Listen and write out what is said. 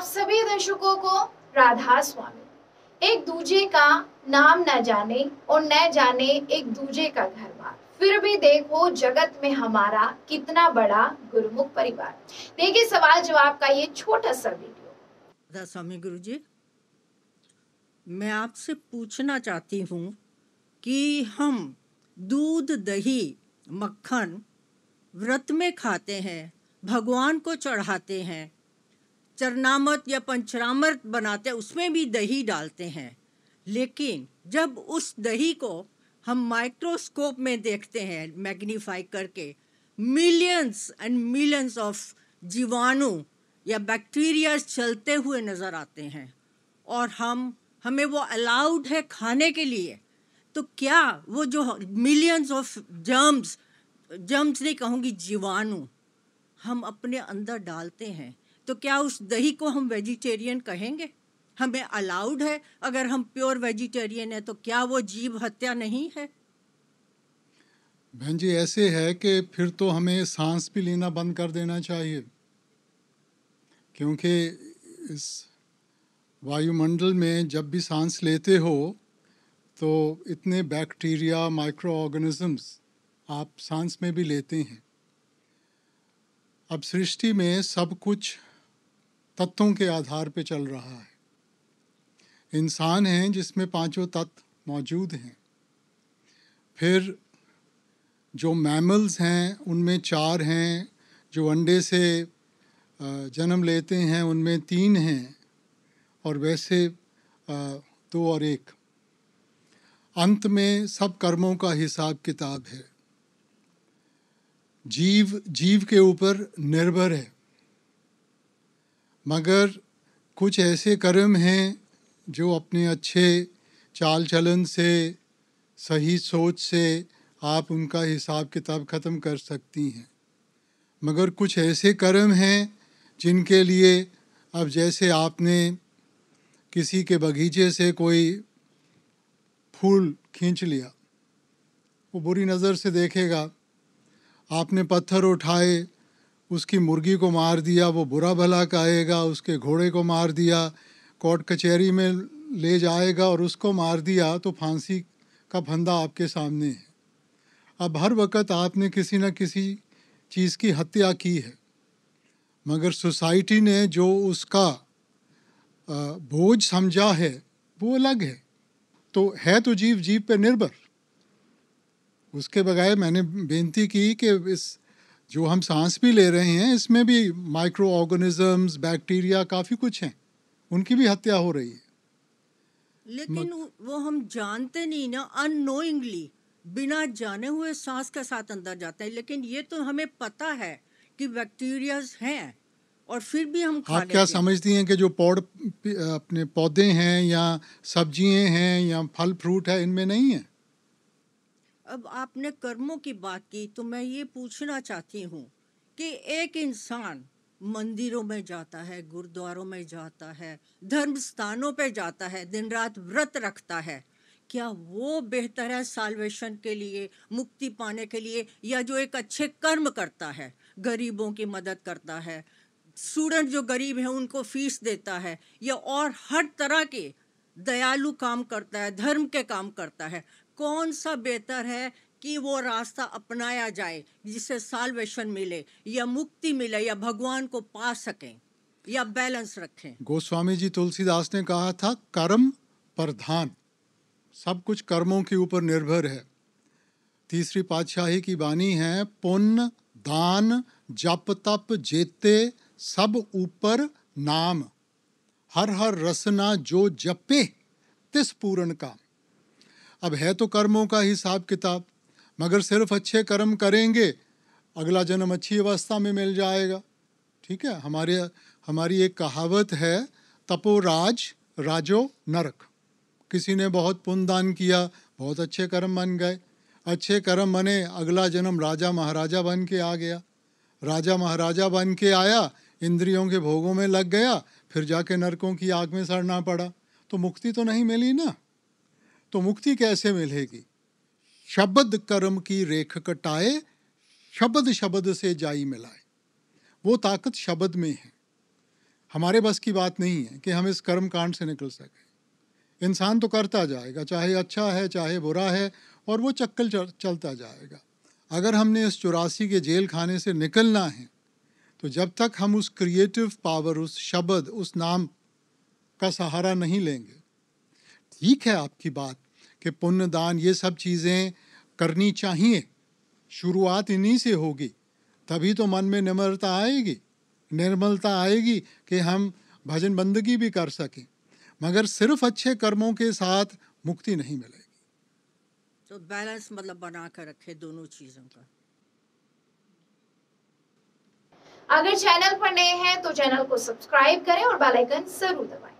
आप सभी दर्शकों को राधा स्वामी एक दूजे का नाम न जाने और न जाने एक दूजे का घर बार फिर भी देखो जगत में हमारा कितना बड़ा गुरुमुख परिवार देखिए सवाल जवाब का ये छोटा सा वीडियो राधा स्वामी गुरु जी मैं आपसे पूछना चाहती हूँ कि हम दूध दही मक्खन व्रत में खाते हैं भगवान को चढ़ाते हैं चरनामृत या पंचरामृत बनाते उसमें भी दही डालते हैं लेकिन जब उस दही को हम माइक्रोस्कोप में देखते हैं मैग्नीफाई करके मिलियंस एंड मिलियंस ऑफ जीवाणु या बैक्टीरिया चलते हुए नज़र आते हैं और हम हमें वो अलाउड है खाने के लिए तो क्या वो जो मिलियंस ऑफ जर्म्स जर्म्स नहीं कहूँगी जीवाणु हम अपने अंदर डालते हैं तो क्या उस दही को हम वेजिटेरियन कहेंगे हमें अलाउड है अगर हम प्योर वेजिटेरियन है तो क्या वो जीव हत्या नहीं है बहन जी ऐसे है कि फिर तो हमें सांस भी लेना बंद कर देना चाहिए क्योंकि इस वायुमंडल में जब भी सांस लेते हो तो इतने बैक्टीरिया माइक्रो ऑर्गेनिजम्स आप सांस में भी लेते हैं अब सृष्टि में सब कुछ तत्वों के आधार पर चल रहा है इंसान हैं जिसमें पांचों तत्व मौजूद हैं फिर जो मैमल्स हैं उनमें चार हैं जो अंडे से जन्म लेते हैं उनमें तीन हैं और वैसे दो और एक अंत में सब कर्मों का हिसाब किताब है जीव जीव के ऊपर निर्भर है मगर कुछ ऐसे कर्म हैं जो अपने अच्छे चाल चलन से सही सोच से आप उनका हिसाब किताब ख़त्म कर सकती हैं मगर कुछ ऐसे कर्म हैं जिनके लिए अब जैसे आपने किसी के बगीचे से कोई फूल खींच लिया वो बुरी नज़र से देखेगा आपने पत्थर उठाए उसकी मुर्गी को मार दिया वो बुरा भला कहेगा उसके घोड़े को मार दिया कोर्ट कचहरी में ले जाएगा और उसको मार दिया तो फांसी का फंदा आपके सामने है अब हर वक्त आपने किसी न किसी चीज़ की हत्या की है मगर सोसाइटी ने जो उसका बोझ समझा है वो अलग है तो है तो जीव जीव पर निर्भर उसके बगैर मैंने बेनती की कि इस जो हम सांस भी ले रहे हैं इसमें भी माइक्रो ऑर्गेनिजम्स बैक्टीरिया काफ़ी कुछ हैं उनकी भी हत्या हो रही है लेकिन मत... वो हम जानते नहीं ना अनोइंगली बिना जाने हुए सांस के साथ अंदर जाते हैं लेकिन ये तो हमें पता है कि बैक्टीरियाज हैं और फिर भी हम खा आप क्या समझती हैं कि जो पौड अपने पौधे हैं या सब्जियां हैं या फल फ्रूट है इनमें नहीं है अब आपने कर्मों की बात की तो मैं ये पूछना चाहती हूँ कि एक इंसान मंदिरों में जाता है गुरुद्वारों में जाता है धर्म स्थानों पर जाता है दिन रात व्रत रखता है क्या वो बेहतर है साल्वेशन के लिए मुक्ति पाने के लिए या जो एक अच्छे कर्म करता है गरीबों की मदद करता है स्टूडेंट जो गरीब हैं उनको फीस देता है या और हर तरह के दयालु काम करता है धर्म के काम करता है कौन सा बेहतर है कि वो रास्ता अपनाया जाए जिससे सालवेशन मिले या मुक्ति मिले या भगवान को पा सकें या बैलेंस रखें गोस्वामी जी तुलसीदास ने कहा था कर्म प्रधान सब कुछ कर्मों के ऊपर निर्भर है तीसरी पातशाही की वानी है पुण्य दान जप तप जेते सब ऊपर नाम हर हर रसना जो जपे तिस पूर्ण काम अब है तो कर्मों का हिसाब किताब मगर सिर्फ अच्छे कर्म करेंगे अगला जन्म अच्छी अवस्था में मिल जाएगा ठीक है हमारे हमारी एक कहावत है राज राजो नरक किसी ने बहुत पुण्य दान किया बहुत अच्छे कर्म बन गए अच्छे कर्म बने अगला जन्म राजा महाराजा बन के आ गया राजा महाराजा बन के आया इंद्रियों के भोगों में लग गया फिर जाके नरकों की आग में सड़ना पड़ा तो मुक्ति तो नहीं मिली ना तो मुक्ति कैसे मिलेगी शब्द कर्म की रेख कटाए शब्द शब्द से जाई मिलाए वो ताकत शब्द में है हमारे बस की बात नहीं है कि हम इस कर्म कांड से निकल सकें इंसान तो करता जाएगा चाहे अच्छा है चाहे बुरा है और वो चक्कर चलता जाएगा अगर हमने इस चौरासी के जेल खाने से निकलना है तो जब तक हम उस क्रिएटिव पावर उस शब्द उस नाम का सहारा नहीं लेंगे ठीक है आपकी बात कि पुण्य दान ये सब चीज़ें करनी चाहिए शुरुआत इन्हीं से होगी तभी तो मन में निम्रता आएगी निर्मलता आएगी कि हम भजन बंदगी भी कर सकें मगर सिर्फ अच्छे कर्मों के साथ मुक्ति नहीं मिलेगी तो बैलेंस मतलब बना कर रखे दोनों चीज़ों का अगर चैनल पर नए हैं तो चैनल को सब्सक्राइब करें और बेल आइकन जरूर दबाएं